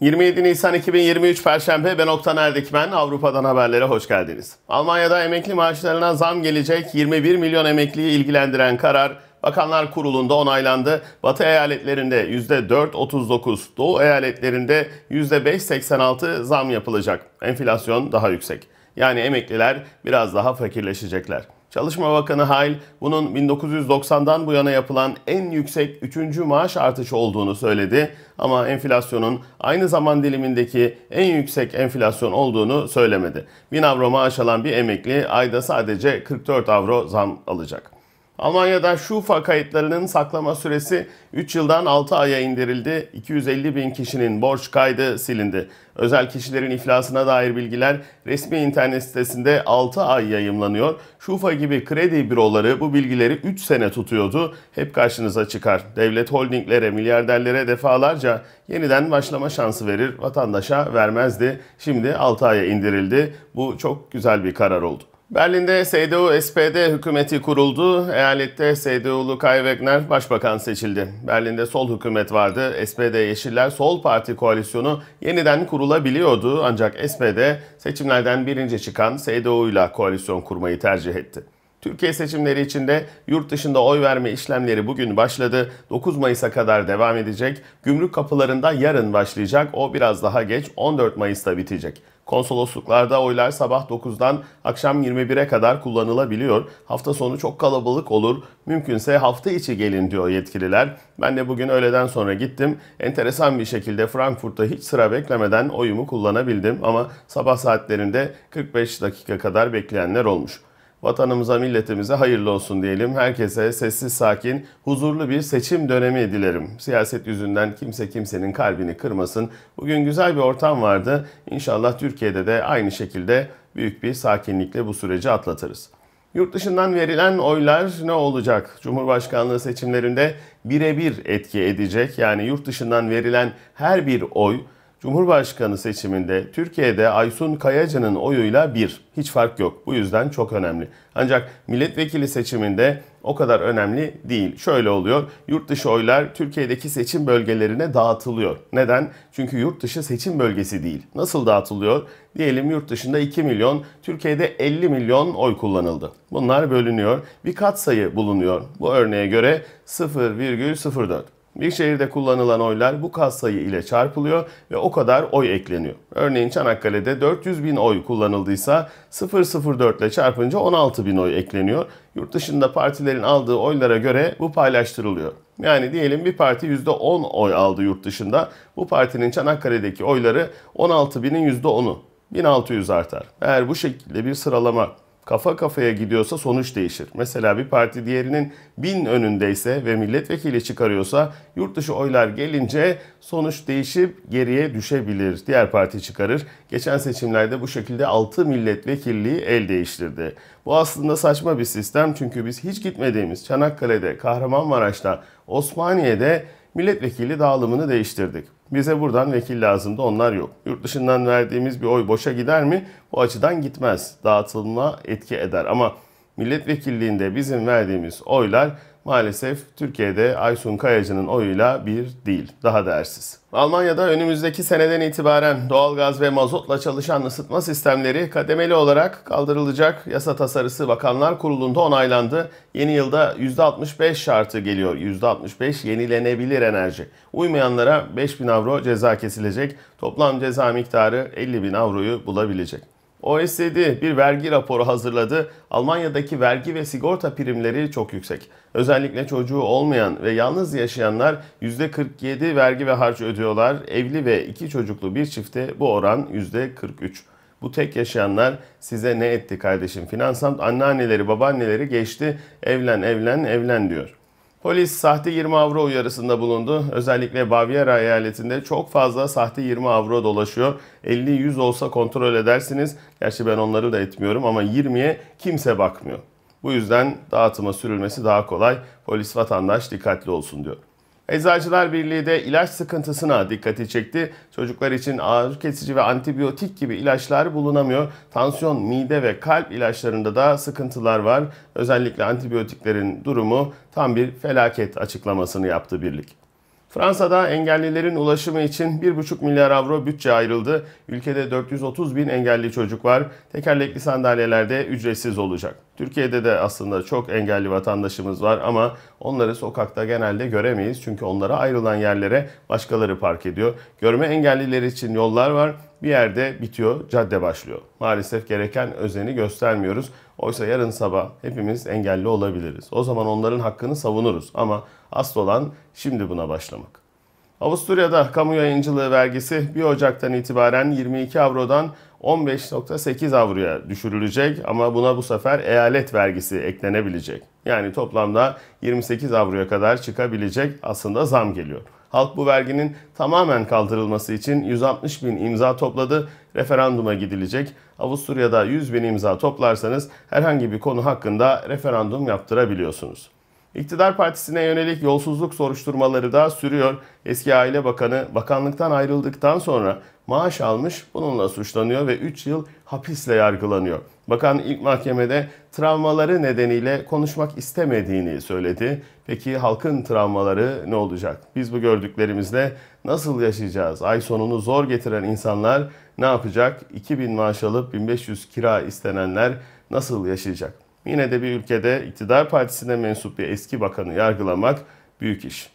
27 Nisan 2023 Perşembe ben Oktan Erdikmen Avrupa'dan haberlere hoş geldiniz. Almanya'da emekli maaşlarına zam gelecek 21 milyon emekliyi ilgilendiren karar Bakanlar Kurulu'nda onaylandı. Batı eyaletlerinde %4.39, Doğu eyaletlerinde %5.86 zam yapılacak. Enflasyon daha yüksek. Yani emekliler biraz daha fakirleşecekler. Çalışma Bakanı Hayl bunun 1990'dan bu yana yapılan en yüksek 3. maaş artışı olduğunu söyledi ama enflasyonun aynı zaman dilimindeki en yüksek enflasyon olduğunu söylemedi. 1000 avro maaş alan bir emekli ayda sadece 44 avro zam alacak. Almanya'da şufa kayıtlarının saklama süresi 3 yıldan 6 aya indirildi. 250 bin kişinin borç kaydı silindi. Özel kişilerin iflasına dair bilgiler resmi internet sitesinde 6 ay yayımlanıyor. Şufa gibi kredi büroları bu bilgileri 3 sene tutuyordu. Hep karşınıza çıkar. Devlet holdinglere, milyarderlere defalarca yeniden başlama şansı verir, vatandaşa vermezdi. Şimdi 6 aya indirildi. Bu çok güzel bir karar oldu. Berlin'de CDU-SPD hükümeti kuruldu. Eyalette CDU'lu Kai Wegner başbakan seçildi. Berlin'de sol hükümet vardı. SPD Yeşiller Sol Parti koalisyonu yeniden kurulabiliyordu. Ancak SPD seçimlerden birinci çıkan CDU ile koalisyon kurmayı tercih etti. Türkiye seçimleri için de yurt dışında oy verme işlemleri bugün başladı. 9 Mayıs'a kadar devam edecek. Gümrük kapılarında yarın başlayacak. O biraz daha geç 14 Mayıs'ta bitecek. Konsolosluklarda oylar sabah 9'dan akşam 21'e kadar kullanılabiliyor. Hafta sonu çok kalabalık olur. Mümkünse hafta içi gelin diyor yetkililer. Ben de bugün öğleden sonra gittim. Enteresan bir şekilde Frankfurt'ta hiç sıra beklemeden oyumu kullanabildim ama sabah saatlerinde 45 dakika kadar bekleyenler olmuş. Vatanımıza, milletimize hayırlı olsun diyelim. Herkese sessiz, sakin, huzurlu bir seçim dönemi dilerim. Siyaset yüzünden kimse kimsenin kalbini kırmasın. Bugün güzel bir ortam vardı. İnşallah Türkiye'de de aynı şekilde büyük bir sakinlikle bu süreci atlatırız. Yurt dışından verilen oylar ne olacak? Cumhurbaşkanlığı seçimlerinde birebir etki edecek. Yani yurt dışından verilen her bir oy Cumhurbaşkanı seçiminde Türkiye'de Aysun Kayacı'nın oyuyla bir. Hiç fark yok. Bu yüzden çok önemli. Ancak milletvekili seçiminde o kadar önemli değil. Şöyle oluyor. Yurt dışı oylar Türkiye'deki seçim bölgelerine dağıtılıyor. Neden? Çünkü yurt dışı seçim bölgesi değil. Nasıl dağıtılıyor? Diyelim yurt dışında 2 milyon, Türkiye'de 50 milyon oy kullanıldı. Bunlar bölünüyor. Bir katsayı bulunuyor. Bu örneğe göre 0,04. Bir şehirde kullanılan oylar bu kas sayı ile çarpılıyor ve o kadar oy ekleniyor. Örneğin Çanakkale'de 400 bin oy kullanıldıysa 004 ile çarpınca 16 bin oy ekleniyor. Yurt dışında partilerin aldığı oylara göre bu paylaştırılıyor. Yani diyelim bir parti %10 oy aldı yurt dışında. Bu partinin Çanakkale'deki oyları 16 binin %10'u. 1600 artar. Eğer bu şekilde bir sıralama kafa kafaya gidiyorsa sonuç değişir. Mesela bir parti diğerinin bin önündeyse ve milletvekili çıkarıyorsa yurt dışı oylar gelince sonuç değişip geriye düşebilir. Diğer parti çıkarır. Geçen seçimlerde bu şekilde 6 milletvekilliği el değiştirdi. Bu aslında saçma bir sistem çünkü biz hiç gitmediğimiz Çanakkale'de, Kahramanmaraş'ta, Osmaniye'de milletvekili dağılımını değiştirdik. Bize buradan vekil lazımdı onlar yok. Yurt dışından verdiğimiz bir oy boşa gider mi? Bu açıdan gitmez. Dağıtılma etki eder ama milletvekilliğinde bizim verdiğimiz oylar maalesef Türkiye'de Aysun Kayacı'nın oyuyla bir değil. Daha değersiz. Almanya'da önümüzdeki seneden itibaren doğalgaz ve mazotla çalışan ısıtma sistemleri kademeli olarak kaldırılacak. Yasa tasarısı Bakanlar Kurulu'nda onaylandı. Yeni yılda %65 şartı geliyor. %65 yenilenebilir enerji. Uymayanlara 5000 avro ceza kesilecek. Toplam ceza miktarı 50 bin avroyu bulabilecek. OECD bir vergi raporu hazırladı. Almanya'daki vergi ve sigorta primleri çok yüksek. Özellikle çocuğu olmayan ve yalnız yaşayanlar %47 vergi ve harç ödüyorlar. Evli ve iki çocuklu bir çifte bu oran %43. Bu tek yaşayanlar size ne etti kardeşim? Finansamt anneanneleri, babaanneleri geçti. Evlen, evlen, evlen diyor. Polis sahte 20 avro uyarısında bulundu. Özellikle Baviera eyaletinde çok fazla sahte 20 avro dolaşıyor. 50-100 olsa kontrol edersiniz. Gerçi ben onları da etmiyorum ama 20'ye kimse bakmıyor. Bu yüzden dağıtıma sürülmesi daha kolay. Polis vatandaş dikkatli olsun diyor. Eczacılar Birliği de ilaç sıkıntısına dikkati çekti. Çocuklar için ağrı kesici ve antibiyotik gibi ilaçlar bulunamıyor. Tansiyon, mide ve kalp ilaçlarında da sıkıntılar var. Özellikle antibiyotiklerin durumu tam bir felaket açıklamasını yaptı birlik. Fransa'da engellilerin ulaşımı için 1,5 milyar avro bütçe ayrıldı. Ülkede 430 bin engelli çocuk var. Tekerlekli sandalyelerde ücretsiz olacak. Türkiye'de de aslında çok engelli vatandaşımız var ama onları sokakta genelde göremeyiz. Çünkü onlara ayrılan yerlere başkaları park ediyor. Görme engelliler için yollar var. Bir yerde bitiyor, cadde başlıyor. Maalesef gereken özeni göstermiyoruz. Oysa yarın sabah hepimiz engelli olabiliriz. O zaman onların hakkını savunuruz ama asıl olan şimdi buna başlamak. Avusturya'da kamu yayıncılığı vergisi 1 Ocak'tan itibaren 22 avrodan 15.8 avroya düşürülecek ama buna bu sefer eyalet vergisi eklenebilecek. Yani toplamda 28 avroya kadar çıkabilecek aslında zam geliyor. Halk bu verginin tamamen kaldırılması için 160 bin imza topladı. Referanduma gidilecek. Avusturya'da 100 bin imza toplarsanız herhangi bir konu hakkında referandum yaptırabiliyorsunuz. İktidar partisine yönelik yolsuzluk soruşturmaları da sürüyor. Eski Aile Bakanı bakanlıktan ayrıldıktan sonra maaş almış bununla suçlanıyor ve 3 yıl hapisle yargılanıyor. Bakan ilk mahkemede travmaları nedeniyle konuşmak istemediğini söyledi. Peki halkın travmaları ne olacak? Biz bu gördüklerimizle nasıl yaşayacağız? Ay sonunu zor getiren insanlar ne yapacak? 2000 maaş alıp 1500 kira istenenler nasıl yaşayacak? Yine de bir ülkede iktidar partisine mensup bir eski bakanı yargılamak büyük iş.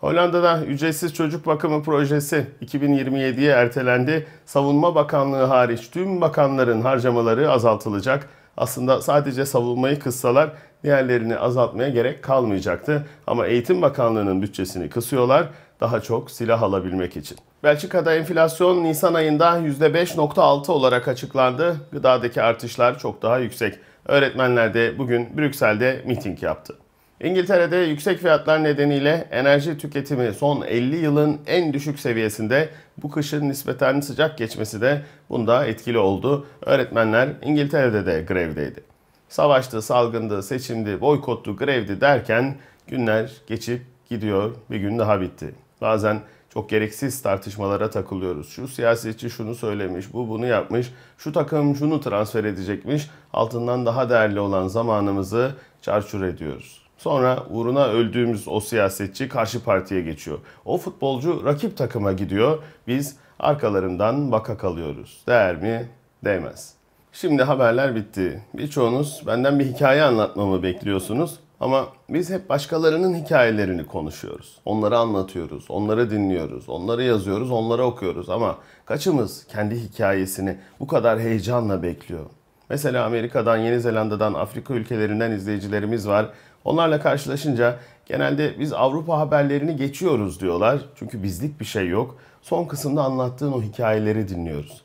Hollanda'da ücretsiz çocuk bakımı projesi 2027'ye ertelendi. Savunma Bakanlığı hariç tüm bakanların harcamaları azaltılacak. Aslında sadece savunmayı kıssalar diğerlerini azaltmaya gerek kalmayacaktı. Ama Eğitim Bakanlığı'nın bütçesini kısıyorlar daha çok silah alabilmek için. Belçika'da enflasyon Nisan ayında %5.6 olarak açıklandı. Gıdadaki artışlar çok daha yüksek. Öğretmenler de bugün Brüksel'de miting yaptı. İngiltere'de yüksek fiyatlar nedeniyle enerji tüketimi son 50 yılın en düşük seviyesinde bu kışın nispeten sıcak geçmesi de bunda etkili oldu. Öğretmenler İngiltere'de de grevdeydi. Savaştı, salgındı, seçimdi, boykottu, grevdi derken günler geçip gidiyor bir gün daha bitti. Bazen çok gereksiz tartışmalara takılıyoruz. Şu siyasetçi şunu söylemiş, bu bunu yapmış, şu takım şunu transfer edecekmiş. Altından daha değerli olan zamanımızı çarçur ediyoruz. Sonra uğruna öldüğümüz o siyasetçi karşı partiye geçiyor. O futbolcu rakip takıma gidiyor. Biz arkalarından baka kalıyoruz. Değer mi? Değmez. Şimdi haberler bitti. Birçoğunuz benden bir hikaye anlatmamı bekliyorsunuz. Ama biz hep başkalarının hikayelerini konuşuyoruz. Onları anlatıyoruz, onları dinliyoruz, onları yazıyoruz, onları okuyoruz. Ama kaçımız kendi hikayesini bu kadar heyecanla bekliyor? Mesela Amerika'dan, Yeni Zelanda'dan, Afrika ülkelerinden izleyicilerimiz var. Onlarla karşılaşınca genelde biz Avrupa haberlerini geçiyoruz diyorlar. Çünkü bizlik bir şey yok. Son kısımda anlattığın o hikayeleri dinliyoruz.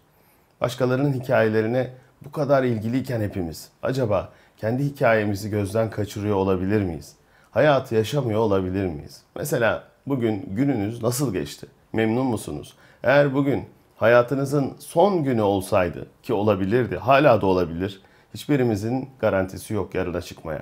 Başkalarının hikayelerine bu kadar ilgiliyken hepimiz acaba kendi hikayemizi gözden kaçırıyor olabilir miyiz? Hayatı yaşamıyor olabilir miyiz? Mesela bugün gününüz nasıl geçti? Memnun musunuz? Eğer bugün hayatınızın son günü olsaydı ki olabilirdi, hala da olabilir. Hiçbirimizin garantisi yok yarına çıkmaya.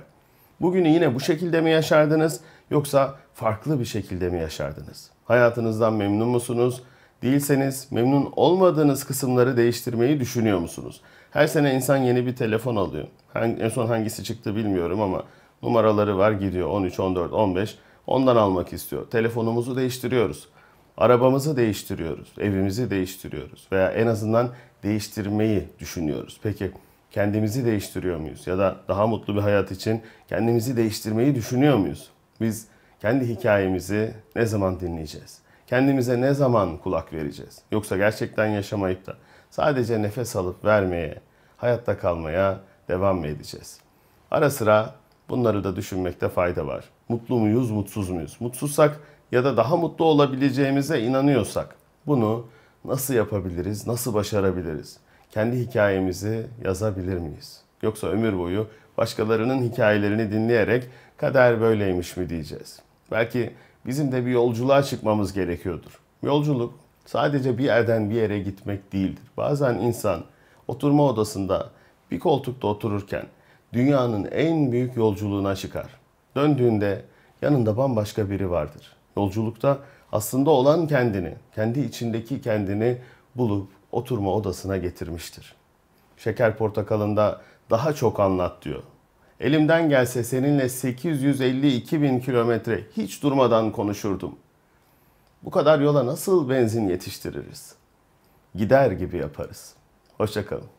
Bugünü yine bu şekilde mi yaşardınız yoksa farklı bir şekilde mi yaşardınız? Hayatınızdan memnun musunuz? Değilseniz memnun olmadığınız kısımları değiştirmeyi düşünüyor musunuz? Her sene insan yeni bir telefon alıyor. en son hangisi çıktı bilmiyorum ama numaraları var gidiyor 13, 14, 15. Ondan almak istiyor. Telefonumuzu değiştiriyoruz. Arabamızı değiştiriyoruz. Evimizi değiştiriyoruz. Veya en azından değiştirmeyi düşünüyoruz. Peki kendimizi değiştiriyor muyuz? Ya da daha mutlu bir hayat için kendimizi değiştirmeyi düşünüyor muyuz? Biz kendi hikayemizi ne zaman dinleyeceğiz? Kendimize ne zaman kulak vereceğiz? Yoksa gerçekten yaşamayıp da sadece nefes alıp vermeye, hayatta kalmaya devam mı edeceğiz? Ara sıra bunları da düşünmekte fayda var. Mutlu muyuz, mutsuz muyuz? Mutsuzsak ya da daha mutlu olabileceğimize inanıyorsak bunu nasıl yapabiliriz, nasıl başarabiliriz? Kendi hikayemizi yazabilir miyiz? Yoksa ömür boyu başkalarının hikayelerini dinleyerek kader böyleymiş mi diyeceğiz? Belki bizim de bir yolculuğa çıkmamız gerekiyordur. Yolculuk sadece bir yerden bir yere gitmek değildir. Bazen insan oturma odasında bir koltukta otururken dünyanın en büyük yolculuğuna çıkar. Döndüğünde yanında bambaşka biri vardır. Yolculukta aslında olan kendini, kendi içindeki kendini bulup oturma odasına getirmiştir. Şeker portakalında daha çok anlat diyor Elimden gelse seninle 852 bin kilometre hiç durmadan konuşurdum. Bu kadar yola nasıl benzin yetiştiririz? Gider gibi yaparız. Hoşçakalın.